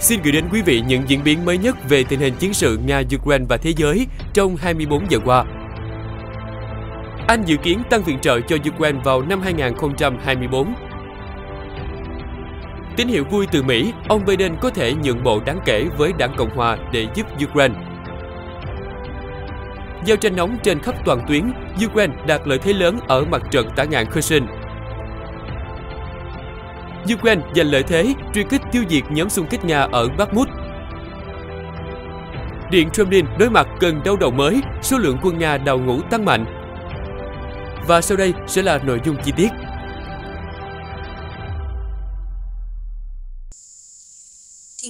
Xin gửi đến quý vị những diễn biến mới nhất về tình hình chiến sự Nga-Ukraine và thế giới trong 24 giờ qua. Anh dự kiến tăng viện trợ cho Ukraine vào năm 2024. Tín hiệu vui từ Mỹ, ông Biden có thể nhượng bộ đáng kể với đảng Cộng Hòa để giúp Ukraine. Giao tranh nóng trên khắp toàn tuyến, Ukraine đạt lợi thế lớn ở mặt trận tả ngạn Kherson Ukraine giành lợi thế, truy kích tiêu diệt nhóm xung kích Nga ở Bakhmut. Điện Kremlin đối mặt cần đau đầu mới, số lượng quân Nga đào ngũ tăng mạnh. Và sau đây sẽ là nội dung chi tiết.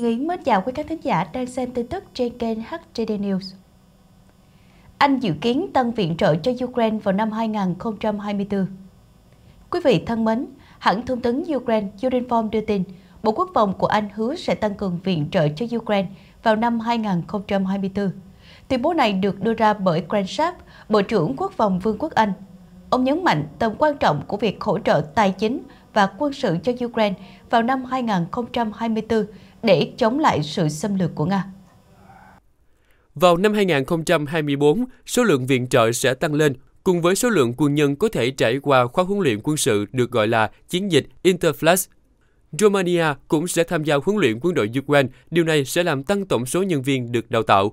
Nguyễn mến chào quý khán thính giả đang xem tin tức trên kênh HTD News. Anh dự kiến tăng viện trợ cho Ukraine vào năm 2024. Quý vị thân mến, Hãng thông tấn Ukraine Urinform đưa tin, Bộ Quốc phòng của Anh hứa sẽ tăng cường viện trợ cho Ukraine vào năm 2024. Tuyên bố này được đưa ra bởi Grant Bộ trưởng Quốc phòng Vương quốc Anh. Ông nhấn mạnh tầm quan trọng của việc hỗ trợ tài chính và quân sự cho Ukraine vào năm 2024 để chống lại sự xâm lược của Nga. Vào năm 2024, số lượng viện trợ sẽ tăng lên Cùng với số lượng quân nhân có thể trải qua khóa huấn luyện quân sự được gọi là chiến dịch Interflash Romania cũng sẽ tham gia huấn luyện quân đội Ukraine, điều này sẽ làm tăng tổng số nhân viên được đào tạo.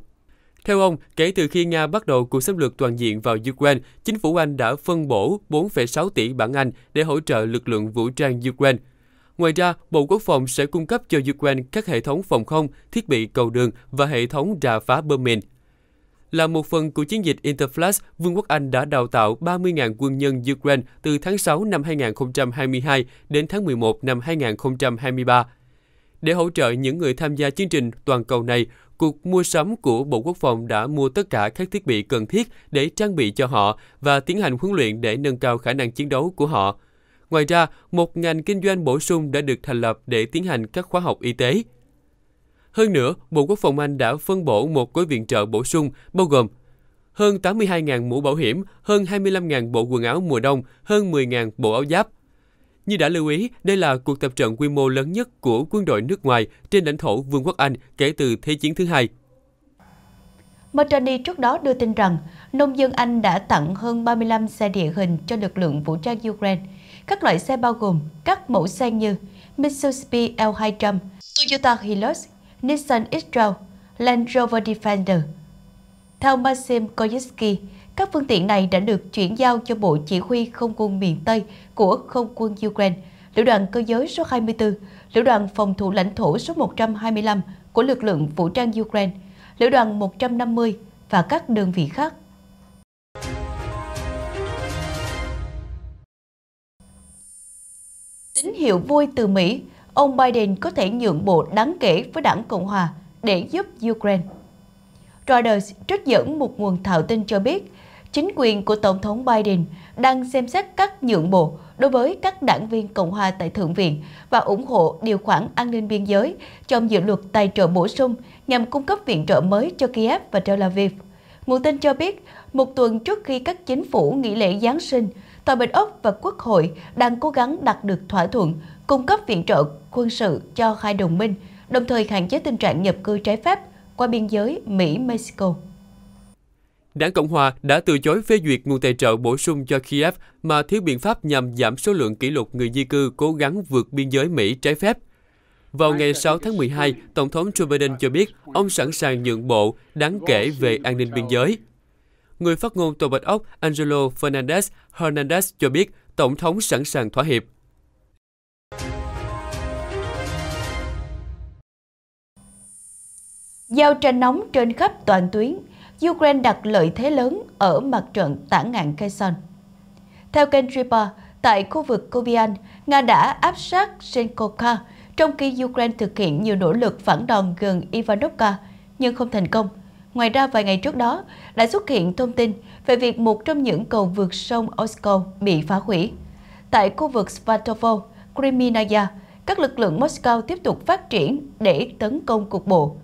Theo ông, kể từ khi Nga bắt đầu cuộc xâm lược toàn diện vào Ukraine, chính phủ Anh đã phân bổ 4,6 tỷ bảng Anh để hỗ trợ lực lượng vũ trang Ukraine. Ngoài ra, Bộ Quốc phòng sẽ cung cấp cho Ukraine các hệ thống phòng không, thiết bị cầu đường và hệ thống rà phá bom mìn. Là một phần của chiến dịch Interflash, Vương quốc Anh đã đào tạo 30.000 quân nhân Ukraine từ tháng 6 năm 2022 đến tháng 11 năm 2023. Để hỗ trợ những người tham gia chương trình toàn cầu này, cuộc mua sắm của Bộ Quốc phòng đã mua tất cả các thiết bị cần thiết để trang bị cho họ và tiến hành huấn luyện để nâng cao khả năng chiến đấu của họ. Ngoài ra, một ngành kinh doanh bổ sung đã được thành lập để tiến hành các khóa học y tế – hơn nữa, Bộ Quốc phòng Anh đã phân bổ một gói viện trợ bổ sung bao gồm hơn 82.000 mũ bảo hiểm, hơn 25.000 bộ quần áo mùa đông, hơn 10.000 bộ áo giáp. Như đã lưu ý, đây là cuộc tập trận quy mô lớn nhất của quân đội nước ngoài trên lãnh thổ Vương quốc Anh kể từ Thế chiến thứ hai. Mauritania trước đó đưa tin rằng nông dân Anh đã tặng hơn 35 xe địa hình cho lực lượng vũ trang Ukraine. Các loại xe bao gồm các mẫu xe như Mitsubishi L200, Toyota Hilux, Nissan X-Trail, Land Rover Defender. Theo Maxim Koyevsky, các phương tiện này đã được chuyển giao cho Bộ Chỉ huy Không quân miền Tây của Không quân Ukraine, Lữ đoàn cơ giới số 24, Lữ đoàn phòng thủ lãnh thổ số 125 của lực lượng vũ trang Ukraine, Lữ đoàn 150 và các đơn vị khác. Tín hiệu vui từ Mỹ ông Biden có thể nhượng bộ đáng kể với đảng Cộng Hòa để giúp Ukraine. Reuters trích dẫn một nguồn thạo tin cho biết, chính quyền của Tổng thống Biden đang xem xét các nhượng bộ đối với các đảng viên Cộng hòa tại Thượng viện và ủng hộ điều khoản an ninh biên giới trong dự luật tài trợ bổ sung nhằm cung cấp viện trợ mới cho Kiev và Tel Aviv. Nguồn tin cho biết, một tuần trước khi các chính phủ nghỉ lễ Giáng sinh, Tòa Bạch Ốc và Quốc hội đang cố gắng đạt được thỏa thuận cung cấp viện trợ quân sự cho hai đồng minh, đồng thời hạn chế tình trạng nhập cư trái phép qua biên giới Mỹ-Mexico. Đảng Cộng Hòa đã từ chối phê duyệt nguồn tài trợ bổ sung cho Kiev mà thiếu biện pháp nhằm giảm số lượng kỷ lục người di cư cố gắng vượt biên giới Mỹ trái phép. Vào ngày 6 tháng 12, Tổng thống Joe Biden cho biết ông sẵn sàng nhượng bộ đáng kể về an ninh biên giới. Người phát ngôn Tòa Bạch Ốc Angelo Fernandez Hernandez cho biết Tổng thống sẵn sàng thỏa hiệp. Giao tranh nóng trên khắp toàn tuyến, Ukraine đặt lợi thế lớn ở mặt trận tả ngạn Kherson. Theo kênh Reaper, tại khu vực Kobian, Nga đã áp sát Senkoka, trong khi Ukraine thực hiện nhiều nỗ lực phản đòn gần Ivanovka, nhưng không thành công. Ngoài ra, vài ngày trước đó, đã xuất hiện thông tin về việc một trong những cầu vượt sông Oskol bị phá hủy. Tại khu vực Svatovo, Kriminaya, các lực lượng Moscow tiếp tục phát triển để tấn công cục bộ.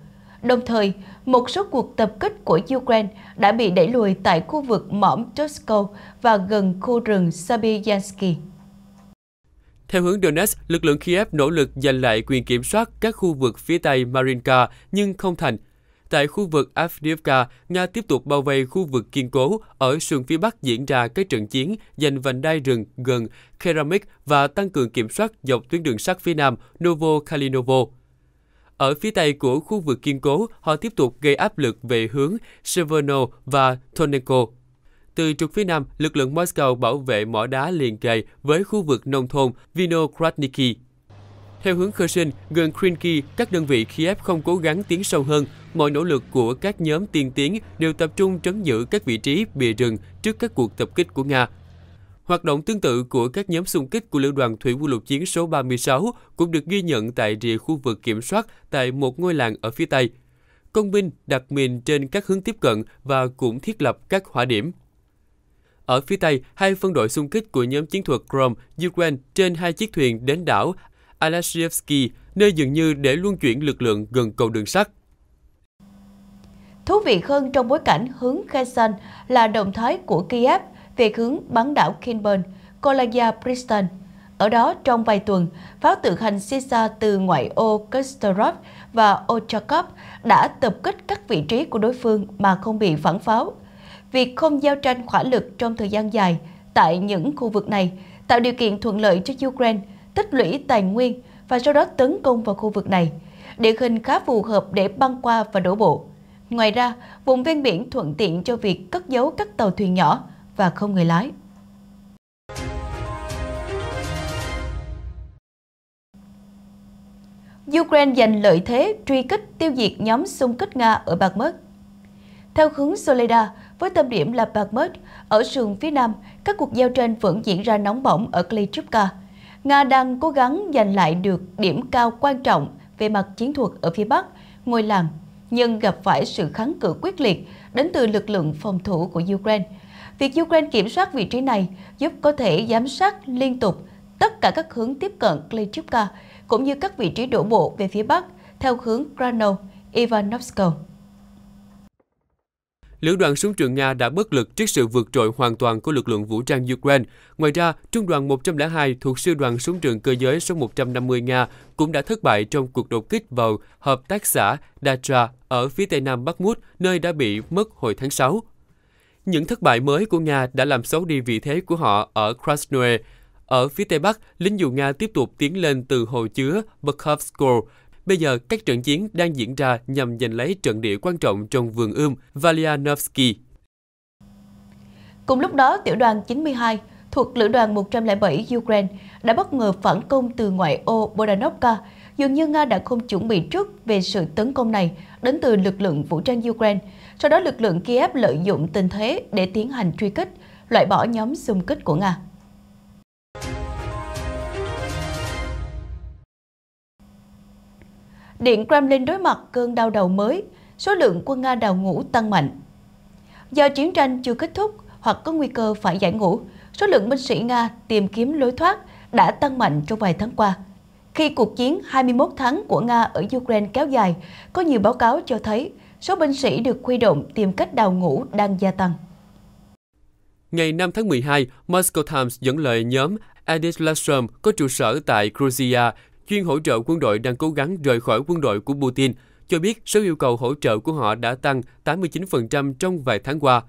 Đồng thời, một số cuộc tập kích của Ukraine đã bị đẩy lùi tại khu vực mỏm Tosko và gần khu rừng Sabiyansky. Theo hướng Donetsk, lực lượng Kiev nỗ lực giành lại quyền kiểm soát các khu vực phía tây Marinka nhưng không thành. Tại khu vực Avdiivka, Nga tiếp tục bao vây khu vực kiên cố ở sườn phía bắc diễn ra các trận chiến giành vành đai rừng gần Keramik và tăng cường kiểm soát dọc tuyến đường sắt phía nam Novo Kalinovo. Ở phía tây của khu vực kiên cố, họ tiếp tục gây áp lực về hướng Severno và Toneco. Từ trục phía nam, lực lượng Moscow bảo vệ mỏ đá liền kề với khu vực nông thôn Vinokradniki. Theo hướng Kherson, gần Krinky, các đơn vị Kiev không cố gắng tiến sâu hơn. Mọi nỗ lực của các nhóm tiên tiến đều tập trung trấn giữ các vị trí bìa rừng trước các cuộc tập kích của Nga Hoạt động tương tự của các nhóm xung kích của Lữ đoàn Thủy quân lục chiến số 36 cũng được ghi nhận tại rìa khu vực kiểm soát tại một ngôi làng ở phía Tây. Công binh đặt mình trên các hướng tiếp cận và cũng thiết lập các hỏa điểm. Ở phía Tây, hai phân đội xung kích của nhóm chiến thuật Chrome, Ukraine trên hai chiếc thuyền đến đảo Alashevsky, nơi dường như để luân chuyển lực lượng gần cầu đường sắt. Thú vị hơn trong bối cảnh hướng Kherson là động thái của Kiev – về hướng bán đảo Kinburn, Kolaya Preston. Ở đó, trong vài tuần, pháo tự hành Sisa từ ngoại ô Kosterov và Ochakov đã tập kích các vị trí của đối phương mà không bị phản pháo. Việc không giao tranh khỏa lực trong thời gian dài tại những khu vực này tạo điều kiện thuận lợi cho Ukraine tích lũy tài nguyên và sau đó tấn công vào khu vực này. Địa hình khá phù hợp để băng qua và đổ bộ. Ngoài ra, vùng ven biển thuận tiện cho việc cất giấu các tàu thuyền nhỏ, và không người lái. Ukraine giành lợi thế truy kích tiêu diệt nhóm xung kích Nga ở Bakhmut. Theo hướng Soleda, với tâm điểm là Bakhmut, ở sườn phía nam, các cuộc giao tranh vẫn diễn ra nóng bỏng ở Klitschivka. Nga đang cố gắng giành lại được điểm cao quan trọng về mặt chiến thuật ở phía bắc, ngôi làng, nhưng gặp phải sự kháng cự quyết liệt đến từ lực lượng phòng thủ của Ukraine, Việc Ukraine kiểm soát vị trí này giúp có thể giám sát liên tục tất cả các hướng tiếp cận Klechivka, cũng như các vị trí đổ bộ về phía Bắc theo hướng Krano, Ivanovsko. Lữ đoàn súng trường Nga đã bất lực trước sự vượt trội hoàn toàn của lực lượng vũ trang Ukraine. Ngoài ra, Trung đoàn 102 thuộc Sư đoàn súng trường cơ giới số 150 Nga cũng đã thất bại trong cuộc đột kích vào hợp tác xã Datra ở phía tây nam Bakhmut, nơi đã bị mất hồi tháng 6. Những thất bại mới của Nga đã làm xấu đi vị thế của họ ở Krasnoe. Ở phía Tây Bắc, lính dù Nga tiếp tục tiến lên từ hồ chứa Bukhovsko. Bây giờ, các trận chiến đang diễn ra nhằm giành lấy trận địa quan trọng trong vườn ươm Valyanovsky. Cùng lúc đó, tiểu đoàn 92 thuộc lữ đoàn 107 Ukraine đã bất ngờ phản công từ ngoại ô Bodanovka, dường như Nga đã không chuẩn bị trước về sự tấn công này đến từ lực lượng vũ trang Ukraine. Sau đó lực lượng Kiev lợi dụng tình thế để tiến hành truy kích, loại bỏ nhóm xung kích của Nga. Điện Kremlin đối mặt cơn đau đầu mới, số lượng quân Nga đào ngũ tăng mạnh. Do chiến tranh chưa kết thúc hoặc có nguy cơ phải giải ngũ, số lượng binh sĩ Nga tìm kiếm lối thoát đã tăng mạnh trong vài tháng qua. Khi cuộc chiến 21 tháng của Nga ở Ukraine kéo dài, có nhiều báo cáo cho thấy số binh sĩ được huy động tìm cách đào ngũ đang gia tăng. Ngày 5 tháng 12, Moscow Times dẫn lời nhóm Edith Lastrom có trụ sở tại Georgia, chuyên hỗ trợ quân đội đang cố gắng rời khỏi quân đội của Putin, cho biết số yêu cầu hỗ trợ của họ đã tăng 89% trong vài tháng qua.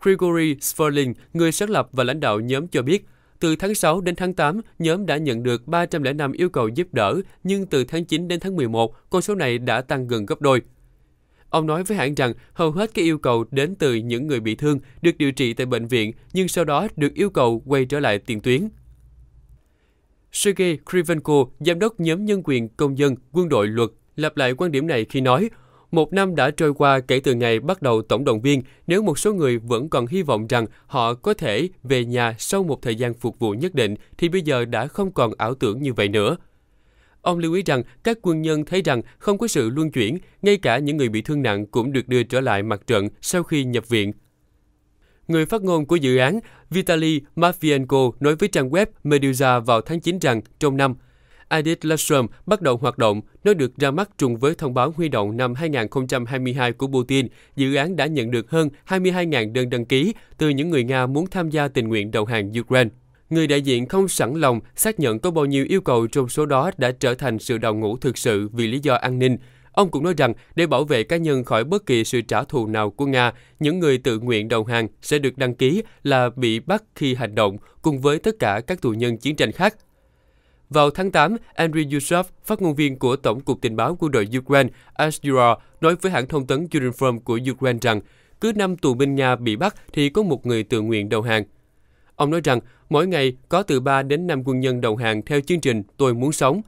Grigory Sverlin, người sáng lập và lãnh đạo nhóm cho biết, từ tháng 6 đến tháng 8, nhóm đã nhận được 305 yêu cầu giúp đỡ, nhưng từ tháng 9 đến tháng 11, con số này đã tăng gần gấp đôi. Ông nói với hãng rằng hầu hết các yêu cầu đến từ những người bị thương được điều trị tại bệnh viện, nhưng sau đó được yêu cầu quay trở lại tiền tuyến. Sergei Krivenko, giám đốc nhóm nhân quyền công dân, quân đội luật, lặp lại quan điểm này khi nói một năm đã trôi qua kể từ ngày bắt đầu tổng động viên, nếu một số người vẫn còn hy vọng rằng họ có thể về nhà sau một thời gian phục vụ nhất định, thì bây giờ đã không còn ảo tưởng như vậy nữa. Ông lưu ý rằng các quân nhân thấy rằng không có sự luân chuyển, ngay cả những người bị thương nặng cũng được đưa trở lại mặt trận sau khi nhập viện. Người phát ngôn của dự án Vitaly Matvienko nói với trang web Medusa vào tháng 9 rằng trong năm, Addit Lastrom bắt đầu hoạt động, nó được ra mắt trùng với thông báo huy động năm 2022 của Putin. Dự án đã nhận được hơn 22.000 đơn đăng ký từ những người Nga muốn tham gia tình nguyện đầu hàng Ukraine. Người đại diện không sẵn lòng xác nhận có bao nhiêu yêu cầu trong số đó đã trở thành sự đầu ngũ thực sự vì lý do an ninh. Ông cũng nói rằng để bảo vệ cá nhân khỏi bất kỳ sự trả thù nào của Nga, những người tự nguyện đầu hàng sẽ được đăng ký là bị bắt khi hành động cùng với tất cả các tù nhân chiến tranh khác. Vào tháng 8, Andriy Yusov, phát ngôn viên của Tổng cục Tình báo quân đội Ukraine Azura, nói với hãng thông tấn Urinform của Ukraine rằng cứ 5 tù binh Nga bị bắt thì có một người tự nguyện đầu hàng. Ông nói rằng mỗi ngày có từ 3 đến 5 quân nhân đầu hàng theo chương trình Tôi muốn sống.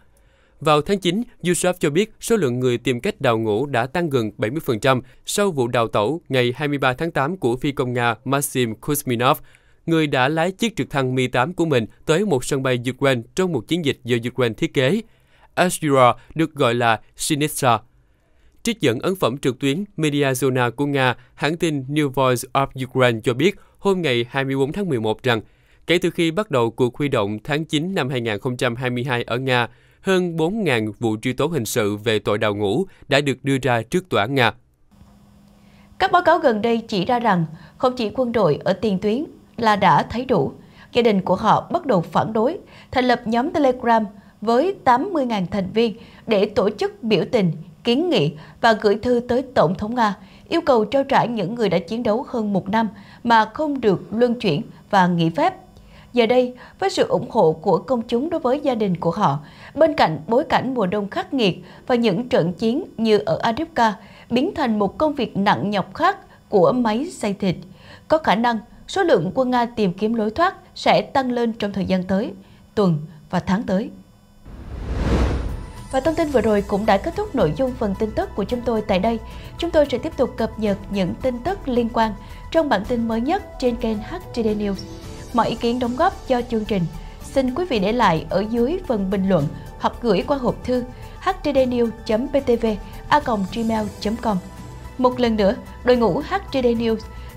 Vào tháng 9, Yusuf cho biết số lượng người tìm cách đào ngũ đã tăng gần 70% sau vụ đào tẩu ngày 23 tháng 8 của phi công Nga Maxim Kuzminov người đã lái chiếc trực thăng Mi-8 của mình tới một sân bay Ukraine trong một chiến dịch do Ukraine thiết kế. Ashura được gọi là Sinistra. Trích dẫn ấn phẩm trực tuyến Mediazona của Nga, hãng tin New Voice of Ukraine cho biết hôm ngày 24 tháng 11 rằng, kể từ khi bắt đầu cuộc huy động tháng 9 năm 2022 ở Nga, hơn 4.000 vụ truy tố hình sự về tội đào ngũ đã được đưa ra trước tòa án Nga. Các báo cáo gần đây chỉ ra rằng, không chỉ quân đội ở tiền tuyến là đã thấy đủ. Gia đình của họ bắt đầu phản đối, thành lập nhóm Telegram với 80.000 thành viên để tổ chức biểu tình, kiến nghị và gửi thư tới Tổng thống Nga, yêu cầu trao trả những người đã chiến đấu hơn một năm mà không được luân chuyển và nghỉ phép. Giờ đây, với sự ủng hộ của công chúng đối với gia đình của họ, bên cạnh bối cảnh mùa đông khắc nghiệt và những trận chiến như ở Adipka biến thành một công việc nặng nhọc khác của máy xay thịt, có khả năng số lượng quân Nga tìm kiếm lối thoát sẽ tăng lên trong thời gian tới, tuần và tháng tới. Và thông tin vừa rồi cũng đã kết thúc nội dung phần tin tức của chúng tôi tại đây. Chúng tôi sẽ tiếp tục cập nhật những tin tức liên quan trong bản tin mới nhất trên kênh HTD News. Mọi ý kiến đóng góp cho chương trình xin quý vị để lại ở dưới phần bình luận hoặc gửi qua hộp thư htdnews.ptv a gmail.com. Một lần nữa, đội ngũ HTD News